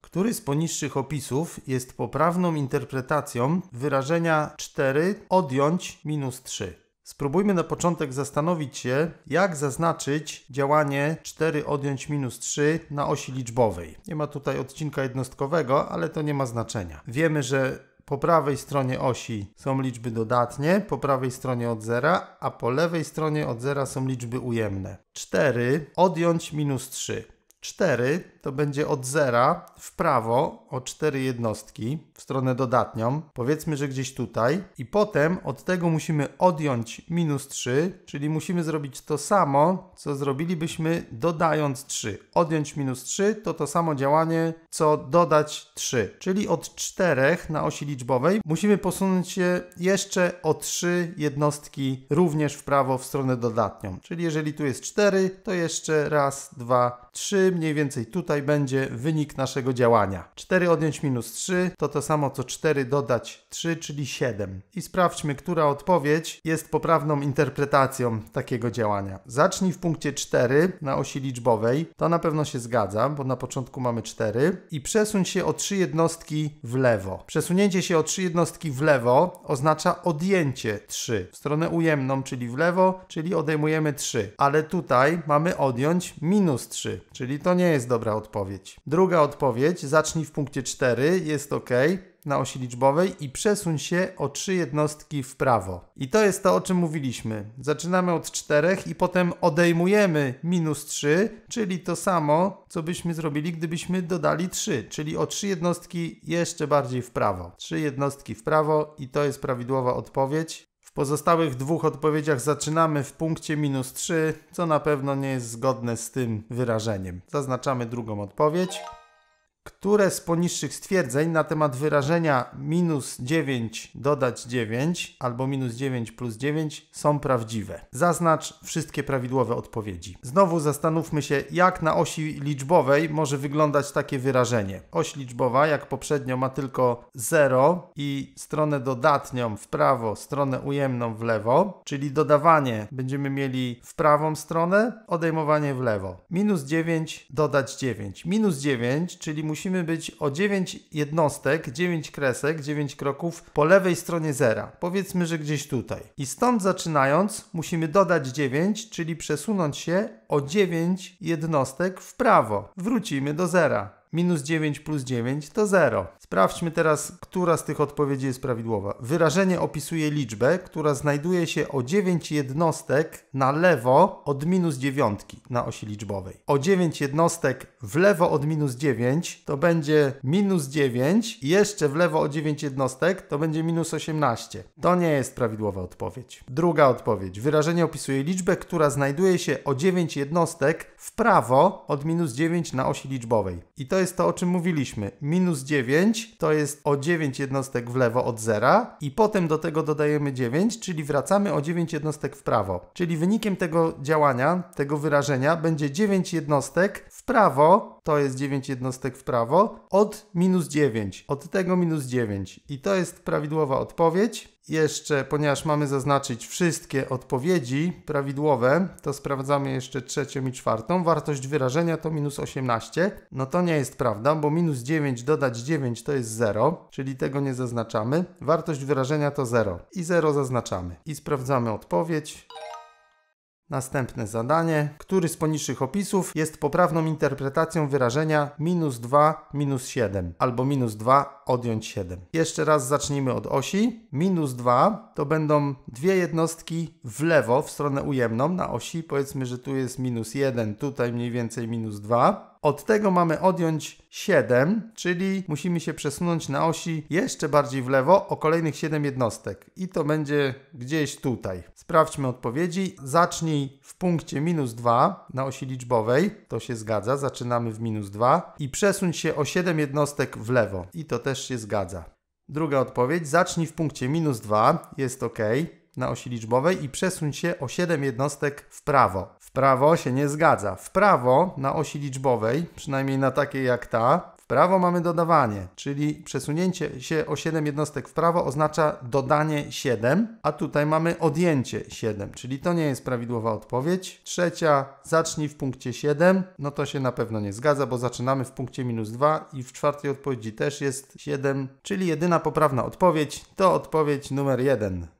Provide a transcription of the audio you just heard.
Który z poniższych opisów jest poprawną interpretacją wyrażenia 4 odjąć minus 3? Spróbujmy na początek zastanowić się, jak zaznaczyć działanie 4 odjąć minus 3 na osi liczbowej. Nie ma tutaj odcinka jednostkowego, ale to nie ma znaczenia. Wiemy, że po prawej stronie osi są liczby dodatnie, po prawej stronie od zera, a po lewej stronie od zera są liczby ujemne. 4 odjąć minus 3. 4 to będzie od zera w prawo o 4 jednostki w stronę dodatnią, powiedzmy, że gdzieś tutaj i potem od tego musimy odjąć minus 3, czyli musimy zrobić to samo, co zrobilibyśmy dodając 3. Odjąć minus 3 to to samo działanie, co dodać 3, czyli od 4 na osi liczbowej musimy posunąć się jeszcze o 3 jednostki również w prawo w stronę dodatnią, czyli jeżeli tu jest 4, to jeszcze raz, 2, 3, mniej więcej tutaj tutaj będzie wynik naszego działania. 4 odjąć minus 3 to to samo co 4 dodać 3, czyli 7. I sprawdźmy, która odpowiedź jest poprawną interpretacją takiego działania. Zacznij w punkcie 4 na osi liczbowej. To na pewno się zgadza, bo na początku mamy 4. I przesuń się o 3 jednostki w lewo. Przesunięcie się o 3 jednostki w lewo oznacza odjęcie 3 w stronę ujemną, czyli w lewo, czyli odejmujemy 3. Ale tutaj mamy odjąć minus 3, czyli to nie jest dobra odpowiedź. Druga odpowiedź, zacznij w punkcie 4, jest ok, na osi liczbowej i przesuń się o 3 jednostki w prawo. I to jest to, o czym mówiliśmy. Zaczynamy od 4 i potem odejmujemy minus 3, czyli to samo, co byśmy zrobili, gdybyśmy dodali 3, czyli o 3 jednostki jeszcze bardziej w prawo. 3 jednostki w prawo i to jest prawidłowa odpowiedź. W pozostałych dwóch odpowiedziach zaczynamy w punkcie minus 3, co na pewno nie jest zgodne z tym wyrażeniem. Zaznaczamy drugą odpowiedź które z poniższych stwierdzeń na temat wyrażenia minus 9 dodać 9 albo minus 9 plus 9 są prawdziwe? Zaznacz wszystkie prawidłowe odpowiedzi. Znowu zastanówmy się, jak na osi liczbowej może wyglądać takie wyrażenie. Oś liczbowa, jak poprzednio, ma tylko 0 i stronę dodatnią w prawo, stronę ujemną w lewo, czyli dodawanie będziemy mieli w prawą stronę, odejmowanie w lewo. Minus 9 dodać 9. Minus 9, czyli musimy musimy być o 9 jednostek, 9 kresek, 9 kroków po lewej stronie zera. Powiedzmy, że gdzieś tutaj. I stąd zaczynając musimy dodać 9, czyli przesunąć się o 9 jednostek w prawo. Wrócimy do zera. Minus 9 plus 9 to 0. Sprawdźmy teraz, która z tych odpowiedzi jest prawidłowa. Wyrażenie opisuje liczbę, która znajduje się o 9 jednostek na lewo od minus 9 na osi liczbowej. O 9 jednostek w lewo od minus 9 to będzie minus 9, jeszcze w lewo o 9 jednostek to będzie minus 18. To nie jest prawidłowa odpowiedź. Druga odpowiedź. Wyrażenie opisuje liczbę, która znajduje się o 9 jednostek w prawo od minus 9 na osi liczbowej. I to jest to, o czym mówiliśmy. Minus 9 to jest o 9 jednostek w lewo od zera i potem do tego dodajemy 9, czyli wracamy o 9 jednostek w prawo. Czyli wynikiem tego działania, tego wyrażenia będzie 9 jednostek w prawo to jest 9 jednostek w prawo, od minus 9, od tego minus 9. I to jest prawidłowa odpowiedź. Jeszcze, ponieważ mamy zaznaczyć wszystkie odpowiedzi prawidłowe, to sprawdzamy jeszcze trzecią i czwartą. Wartość wyrażenia to minus 18. No to nie jest prawda, bo minus 9 dodać 9 to jest 0, czyli tego nie zaznaczamy. Wartość wyrażenia to 0 i 0 zaznaczamy. I sprawdzamy odpowiedź. Następne zadanie. Który z poniższych opisów jest poprawną interpretacją wyrażenia minus 2 minus 7 albo minus 2 odjąć 7? Jeszcze raz zacznijmy od osi. Minus 2 to będą dwie jednostki w lewo w stronę ujemną na osi. Powiedzmy, że tu jest minus 1, tutaj mniej więcej minus 2. Od tego mamy odjąć 7, czyli musimy się przesunąć na osi jeszcze bardziej w lewo o kolejnych 7 jednostek. I to będzie gdzieś tutaj. Sprawdźmy odpowiedzi. Zacznij w punkcie minus 2 na osi liczbowej. To się zgadza. Zaczynamy w minus 2. I przesuń się o 7 jednostek w lewo. I to też się zgadza. Druga odpowiedź. Zacznij w punkcie minus 2. Jest ok na osi liczbowej i przesuń się o 7 jednostek w prawo. W prawo się nie zgadza. W prawo na osi liczbowej, przynajmniej na takiej jak ta, w prawo mamy dodawanie, czyli przesunięcie się o 7 jednostek w prawo oznacza dodanie 7, a tutaj mamy odjęcie 7, czyli to nie jest prawidłowa odpowiedź. Trzecia, zacznij w punkcie 7, no to się na pewno nie zgadza, bo zaczynamy w punkcie minus 2 i w czwartej odpowiedzi też jest 7, czyli jedyna poprawna odpowiedź to odpowiedź numer 1.